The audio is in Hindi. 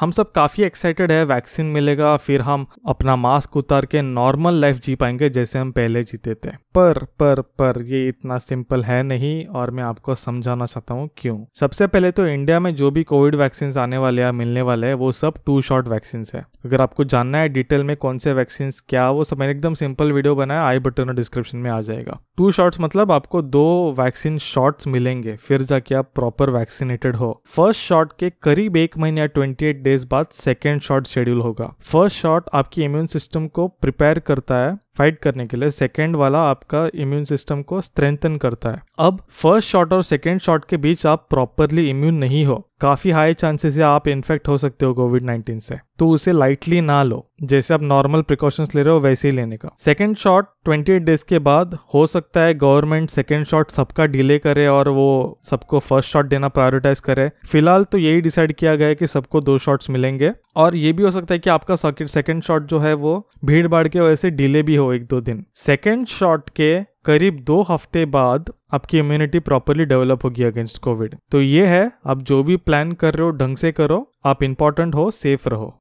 हम सब काफ़ी एक्साइटेड है वैक्सीन मिलेगा फिर हम अपना मास्क उतार के नॉर्मल लाइफ जी पाएंगे जैसे हम पहले जीते थे पर पर पर ये इतना सिंपल है नहीं और मैं आपको समझाना चाहता हूँ क्यों सबसे पहले तो इंडिया में जो भी कोविड वैक्सीन आने वाले या मिलने वाले हैं वो सब टू शॉट वैक्सीन है अगर आपको जानना है डिटेल में कौन से वैक्सीन क्या वो सब मैंने एकदम सिंपल वीडियो बनाया आई बटन और डिस्क्रिप्शन में आ जाएगा टू शॉट्स मतलब आपको दो वैक्सीन शॉट्स मिलेंगे फिर जाके आप प्रॉपर वैक्सीनेटेड हो फर्स्ट शॉट के करीब एक महीने या ट्वेंटी एट डेज बाद सेकेंड शॉट शेड्यूल होगा फर्स्ट शॉट आपकी इम्यून सिस्टम को प्रिपेयर करता है फाइट करने के लिए सेकेंड वाला आपका इम्यून सिस्टम को स्ट्रेंथन करता है अब फर्स्ट शॉट और सेकेंड शॉट के बीच आप प्रॉपरली इम्यून नहीं हो काफी हाई चांसेस है आप इन्फेक्ट हो सकते हो कोविड 19 से तो उसे लाइटली ना लो जैसे आप नॉर्मल प्रिकॉशंस ले रहे हो वैसे ही लेने का सेकेंड शॉट 28 डेज के बाद हो सकता है गवर्नमेंट सेकेंड शॉट सबका डिले करे और वो सबको फर्स्ट शॉट देना प्रायोरिटाइज करे फिलहाल तो यही डिसाइड किया गया है कि सबको दो शॉट्स मिलेंगे और ये भी हो सकता है कि आपका सेकेंड शॉट जो है वो भीड़ भाड़ के वजह से डिले भी हो एक दो दिन सेकेंड शॉट के करीब दो हफ्ते बाद आपकी इम्यूनिटी प्रॉपरली डेवलप होगी अगेंस्ट कोविड तो ये है आप जो भी प्लान कर रहे हो ढंग से करो आप इंपॉर्टेंट हो सेफ रहो